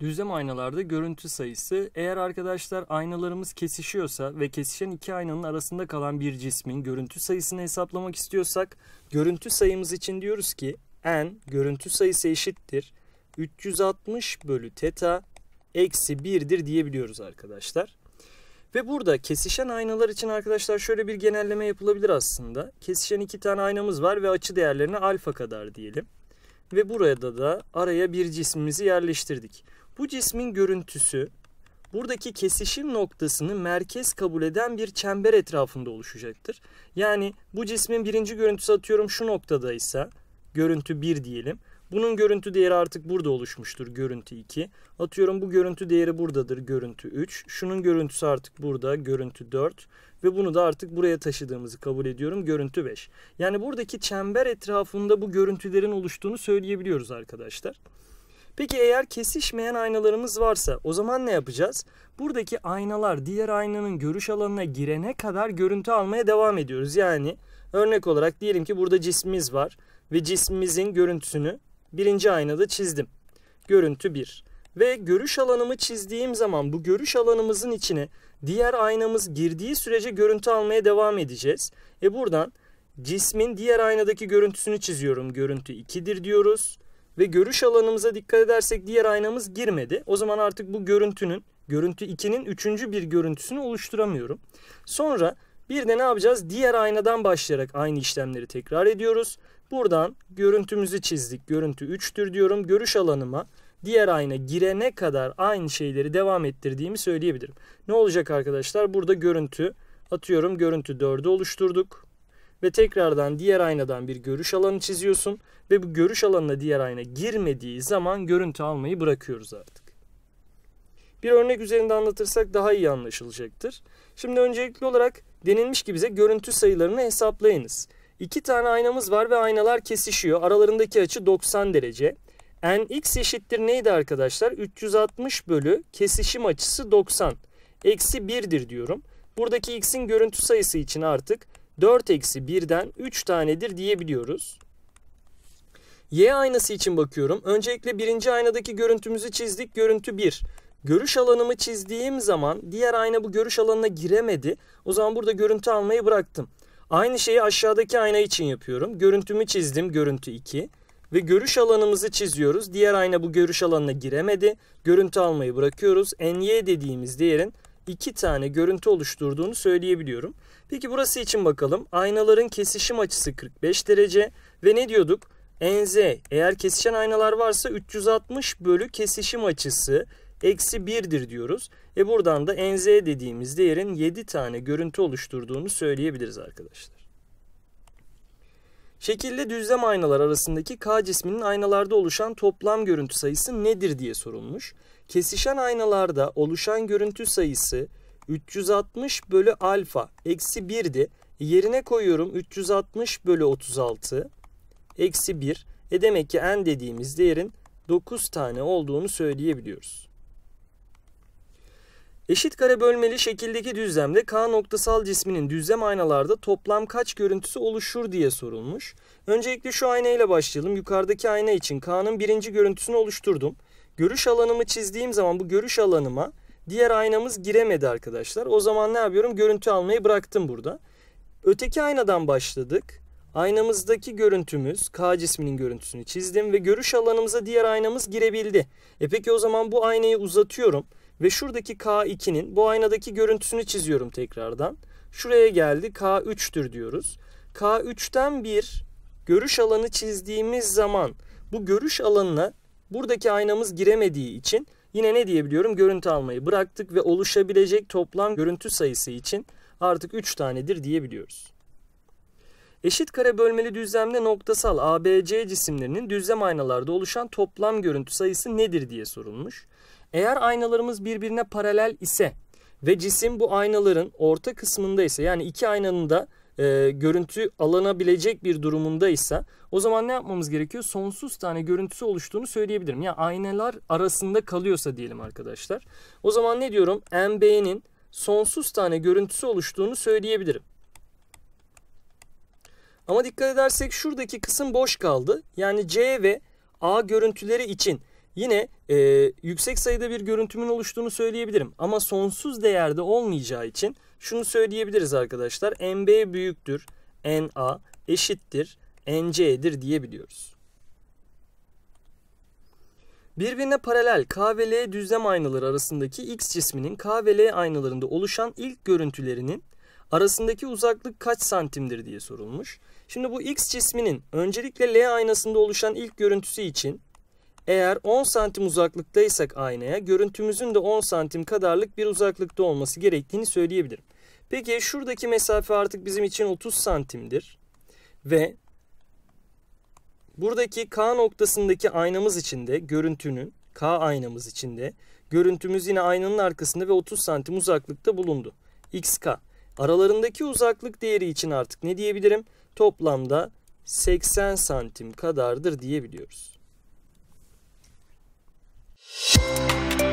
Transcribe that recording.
Düzlem aynalarda görüntü sayısı eğer arkadaşlar aynalarımız kesişiyorsa ve kesişen iki aynanın arasında kalan bir cismin görüntü sayısını hesaplamak istiyorsak görüntü sayımız için diyoruz ki n görüntü sayısı eşittir 360 bölü teta eksi 1'dir diyebiliyoruz arkadaşlar. Ve burada kesişen aynalar için arkadaşlar şöyle bir genelleme yapılabilir aslında. Kesişen iki tane aynamız var ve açı değerlerine alfa kadar diyelim. Ve burada da araya bir cismimizi yerleştirdik. Bu cismin görüntüsü buradaki kesişim noktasını merkez kabul eden bir çember etrafında oluşacaktır. Yani bu cismin birinci görüntüsü atıyorum şu noktadaysa görüntü 1 diyelim. Bunun görüntü değeri artık burada oluşmuştur görüntü 2. Atıyorum bu görüntü değeri buradadır görüntü 3. Şunun görüntüsü artık burada görüntü 4. Ve bunu da artık buraya taşıdığımızı kabul ediyorum görüntü 5. Yani buradaki çember etrafında bu görüntülerin oluştuğunu söyleyebiliyoruz arkadaşlar. Peki eğer kesişmeyen aynalarımız varsa o zaman ne yapacağız? Buradaki aynalar diğer aynanın görüş alanına girene kadar görüntü almaya devam ediyoruz. Yani örnek olarak diyelim ki burada cismimiz var ve cismimizin görüntüsünü birinci aynada çizdim. Görüntü 1. Ve görüş alanımı çizdiğim zaman bu görüş alanımızın içine diğer aynamız girdiği sürece görüntü almaya devam edeceğiz. E buradan cismin diğer aynadaki görüntüsünü çiziyorum. Görüntü 2'dir diyoruz ve görüş alanımıza dikkat edersek diğer aynamız girmedi. O zaman artık bu görüntünün görüntü 2'nin üçüncü bir görüntüsünü oluşturamıyorum. Sonra bir de ne yapacağız? Diğer aynadan başlayarak aynı işlemleri tekrar ediyoruz. Buradan görüntümüzü çizdik. Görüntü 3'tür diyorum. Görüş alanıma diğer ayna girene kadar aynı şeyleri devam ettirdiğimi söyleyebilirim. Ne olacak arkadaşlar? Burada görüntü atıyorum görüntü 4'ü oluşturduk ve tekrardan diğer aynadan bir görüş alanı çiziyorsun ve bu görüş alanına diğer ayna girmediği zaman görüntü almayı bırakıyoruz artık. Bir örnek üzerinde anlatırsak daha iyi anlaşılacaktır. Şimdi öncelikli olarak denilmiş ki bize görüntü sayılarını hesaplayınız. İki tane aynamız var ve aynalar kesişiyor. Aralarındaki açı 90 derece. Nx eşittir neydi arkadaşlar? 360 bölü kesişim açısı 90. Eksi 1'dir diyorum. Buradaki x'in görüntü sayısı için artık 4 eksi 1'den 3 tanedir diyebiliyoruz. Y aynası için bakıyorum. Öncelikle birinci aynadaki görüntümüzü çizdik. Görüntü 1. Görüş alanımı çizdiğim zaman diğer ayna bu görüş alanına giremedi. O zaman burada görüntü almayı bıraktım. Aynı şeyi aşağıdaki ayna için yapıyorum. Görüntümü çizdim. Görüntü 2 ve görüş alanımızı çiziyoruz. Diğer ayna bu görüş alanına giremedi. Görüntü almayı bırakıyoruz. NY dediğimiz değerin iki tane görüntü oluşturduğunu söyleyebiliyorum. Peki burası için bakalım. Aynaların kesişim açısı 45 derece ve ne diyorduk? NZ eğer kesişen aynalar varsa 360 bölü kesişim açısı eksi 1'dir diyoruz. E buradan da NZ dediğimiz değerin 7 tane görüntü oluşturduğunu söyleyebiliriz arkadaşlar. Şekilde düzlem aynalar arasındaki K cisminin aynalarda oluşan toplam görüntü sayısı nedir diye sorulmuş. Kesişen aynalarda oluşan görüntü sayısı 360 bölü alfa eksi 1'di. Yerine koyuyorum 360 bölü 36 eksi 1. E demek ki n dediğimiz değerin 9 tane olduğunu söyleyebiliyoruz. Eşit kare bölmeli şekildeki düzlemde K noktasal cisminin düzlem aynalarda toplam kaç görüntüsü oluşur diye sorulmuş. Öncelikle şu aynayla başlayalım. Yukarıdaki ayna için K'nın birinci görüntüsünü oluşturdum. Görüş alanımı çizdiğim zaman bu görüş alanıma diğer aynamız giremedi arkadaşlar. O zaman ne yapıyorum? Görüntü almayı bıraktım burada. Öteki aynadan başladık. Aynamızdaki görüntümüz K cisminin görüntüsünü çizdim ve görüş alanımıza diğer aynamız girebildi. E peki o zaman bu aynayı uzatıyorum. Ve şuradaki K2'nin bu aynadaki görüntüsünü çiziyorum tekrardan. Şuraya geldi K3'tür diyoruz. K3'ten bir görüş alanı çizdiğimiz zaman bu görüş alanına buradaki aynamız giremediği için yine ne diyebiliyorum görüntü almayı bıraktık ve oluşabilecek toplam görüntü sayısı için artık 3 tanedir diyebiliyoruz. Eşit kare bölmeli düzlemde noktasal ABC cisimlerinin düzlem aynalarda oluşan toplam görüntü sayısı nedir diye sorulmuş. Eğer aynalarımız birbirine paralel ise ve cisim bu aynaların orta kısmında ise yani iki aynanın da e, görüntü alınabilecek bir durumunda ise, o zaman ne yapmamız gerekiyor? Sonsuz tane görüntüsü oluştuğunu söyleyebilirim. Yani aynalar arasında kalıyorsa diyelim arkadaşlar. O zaman ne diyorum? MB'nin sonsuz tane görüntüsü oluştuğunu söyleyebilirim. Ama dikkat edersek şuradaki kısım boş kaldı. Yani C ve A görüntüleri için Yine e, yüksek sayıda bir görüntümün oluştuğunu söyleyebilirim. Ama sonsuz değerde olmayacağı için şunu söyleyebiliriz arkadaşlar. NB büyüktür, NA eşittir, NC'dir diyebiliyoruz. Birbirine paralel K ve L düzlem aynaları arasındaki X cisminin K ve L aynalarında oluşan ilk görüntülerinin arasındaki uzaklık kaç santimdir diye sorulmuş. Şimdi bu X cisminin öncelikle L aynasında oluşan ilk görüntüsü için eğer 10 santim uzaklıktaysak aynaya görüntümüzün de 10 santim kadarlık bir uzaklıkta olması gerektiğini söyleyebilirim. Peki şuradaki mesafe artık bizim için 30 santimdir. Ve buradaki K noktasındaki aynamız içinde görüntünün K aynamız içinde görüntümüz yine aynanın arkasında ve 30 santim uzaklıkta bulundu. XK. Aralarındaki uzaklık değeri için artık ne diyebilirim? Toplamda 80 santim kadardır diyebiliyoruz. Thank you